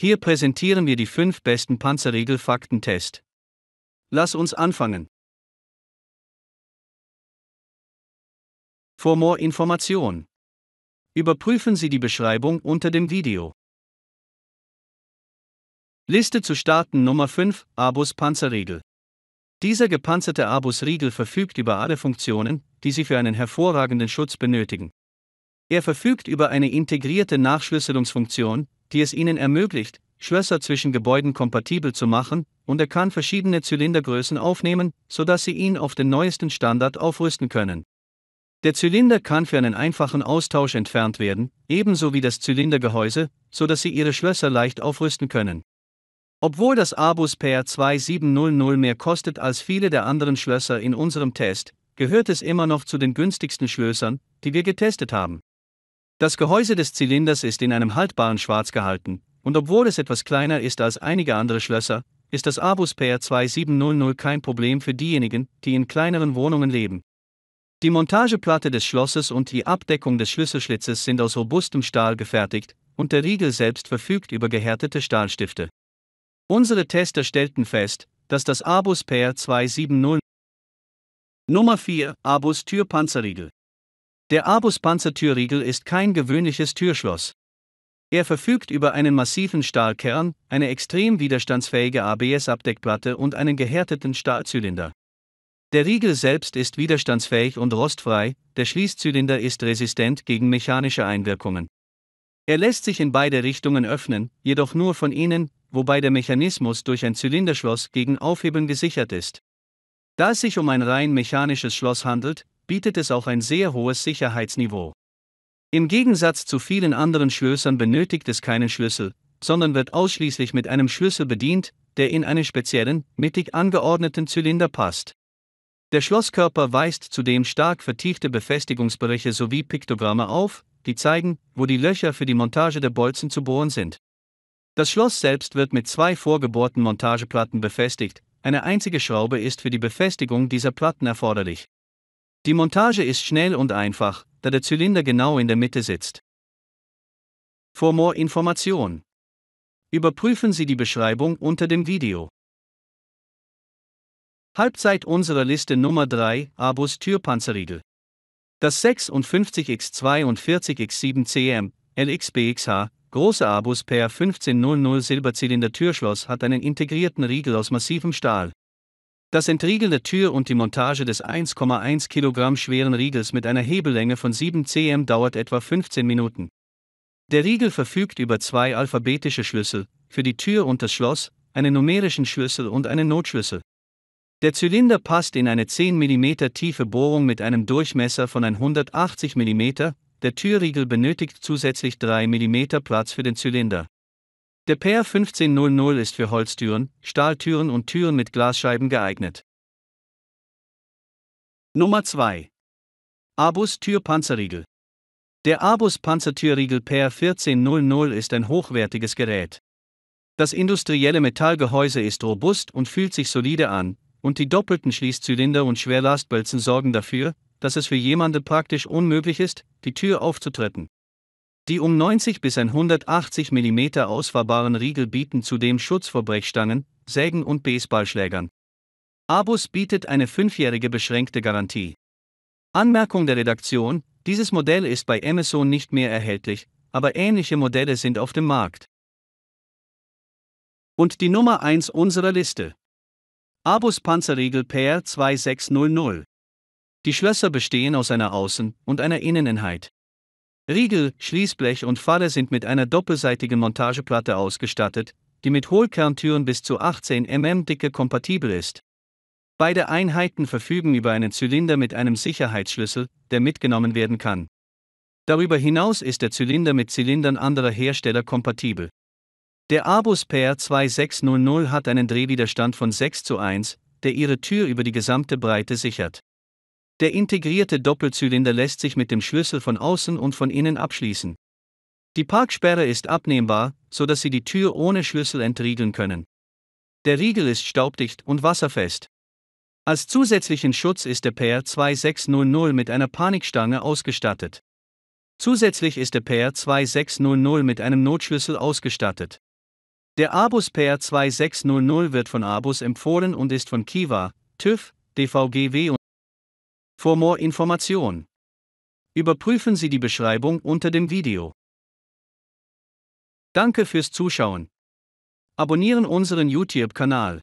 Hier präsentieren wir die fünf besten Panzerriegel-Faktentest. Lass uns anfangen. For more Information. Überprüfen Sie die Beschreibung unter dem Video. Liste zu starten Nummer 5 Abus Panzerriegel. Dieser gepanzerte Abus Riegel verfügt über alle Funktionen, die Sie für einen hervorragenden Schutz benötigen. Er verfügt über eine integrierte Nachschlüsselungsfunktion, die es Ihnen ermöglicht, Schlösser zwischen Gebäuden kompatibel zu machen, und er kann verschiedene Zylindergrößen aufnehmen, sodass Sie ihn auf den neuesten Standard aufrüsten können. Der Zylinder kann für einen einfachen Austausch entfernt werden, ebenso wie das Zylindergehäuse, sodass Sie Ihre Schlösser leicht aufrüsten können. Obwohl das Abus PR 2700 mehr kostet als viele der anderen Schlösser in unserem Test, gehört es immer noch zu den günstigsten Schlössern, die wir getestet haben. Das Gehäuse des Zylinders ist in einem haltbaren Schwarz gehalten, und obwohl es etwas kleiner ist als einige andere Schlösser, ist das Abus PR 2700 kein Problem für diejenigen, die in kleineren Wohnungen leben. Die Montageplatte des Schlosses und die Abdeckung des Schlüsselschlitzes sind aus robustem Stahl gefertigt, und der Riegel selbst verfügt über gehärtete Stahlstifte. Unsere Tester stellten fest, dass das Abus PR 2700 Nummer 4 Abus Türpanzerriegel der Abus-Panzertürriegel ist kein gewöhnliches Türschloss. Er verfügt über einen massiven Stahlkern, eine extrem widerstandsfähige ABS-Abdeckplatte und einen gehärteten Stahlzylinder. Der Riegel selbst ist widerstandsfähig und rostfrei, der Schließzylinder ist resistent gegen mechanische Einwirkungen. Er lässt sich in beide Richtungen öffnen, jedoch nur von innen, wobei der Mechanismus durch ein Zylinderschloss gegen Aufheben gesichert ist. Da es sich um ein rein mechanisches Schloss handelt, bietet es auch ein sehr hohes Sicherheitsniveau. Im Gegensatz zu vielen anderen Schlössern benötigt es keinen Schlüssel, sondern wird ausschließlich mit einem Schlüssel bedient, der in einen speziellen, mittig angeordneten Zylinder passt. Der Schlosskörper weist zudem stark vertiefte Befestigungsbereiche sowie Piktogramme auf, die zeigen, wo die Löcher für die Montage der Bolzen zu bohren sind. Das Schloss selbst wird mit zwei vorgebohrten Montageplatten befestigt, eine einzige Schraube ist für die Befestigung dieser Platten erforderlich. Die Montage ist schnell und einfach, da der Zylinder genau in der Mitte sitzt. For more Information. Überprüfen Sie die Beschreibung unter dem Video. Halbzeit unserer Liste Nummer 3, Abus Türpanzerriegel. Das 56X42X7CM, LXBXH, große Abus per 1500 Silberzylinder Türschloss hat einen integrierten Riegel aus massivem Stahl. Das Entriegeln der Tür und die Montage des 1,1 Kilogramm schweren Riegels mit einer Hebellänge von 7 cm dauert etwa 15 Minuten. Der Riegel verfügt über zwei alphabetische Schlüssel, für die Tür und das Schloss, einen numerischen Schlüssel und einen Notschlüssel. Der Zylinder passt in eine 10 mm tiefe Bohrung mit einem Durchmesser von 180 mm, der Türriegel benötigt zusätzlich 3 mm Platz für den Zylinder. Der PR 1500 ist für Holztüren, Stahltüren und Türen mit Glasscheiben geeignet. Nummer 2. Abus Türpanzerriegel. Der Abus Panzertürriegel PR 1400 ist ein hochwertiges Gerät. Das industrielle Metallgehäuse ist robust und fühlt sich solide an, und die doppelten Schließzylinder und Schwerlastbölzen sorgen dafür, dass es für jemanden praktisch unmöglich ist, die Tür aufzutreten. Die um 90 bis 180 mm ausfahrbaren Riegel bieten zudem Schutz vor Brechstangen, Sägen und Baseballschlägern. Abus bietet eine fünfjährige beschränkte Garantie. Anmerkung der Redaktion, dieses Modell ist bei Amazon nicht mehr erhältlich, aber ähnliche Modelle sind auf dem Markt. Und die Nummer 1 unserer Liste. Abus Panzerriegel PR 2600. Die Schlösser bestehen aus einer Außen- und einer Inneneinheit. Riegel, Schließblech und Falle sind mit einer doppelseitigen Montageplatte ausgestattet, die mit Hohlkerntüren bis zu 18 mm Dicke kompatibel ist. Beide Einheiten verfügen über einen Zylinder mit einem Sicherheitsschlüssel, der mitgenommen werden kann. Darüber hinaus ist der Zylinder mit Zylindern anderer Hersteller kompatibel. Der Abus PR 2600 hat einen Drehwiderstand von 6 zu 1, der ihre Tür über die gesamte Breite sichert. Der integrierte Doppelzylinder lässt sich mit dem Schlüssel von außen und von innen abschließen. Die Parksperre ist abnehmbar, sodass Sie die Tür ohne Schlüssel entriegeln können. Der Riegel ist staubdicht und wasserfest. Als zusätzlichen Schutz ist der PR 2600 mit einer Panikstange ausgestattet. Zusätzlich ist der PR 2600 mit einem Notschlüssel ausgestattet. Der Abus PR 2600 wird von Abus empfohlen und ist von Kiva, TÜV, DVGW und For more information. Überprüfen Sie die Beschreibung unter dem Video. Danke fürs Zuschauen. Abonnieren unseren YouTube-Kanal.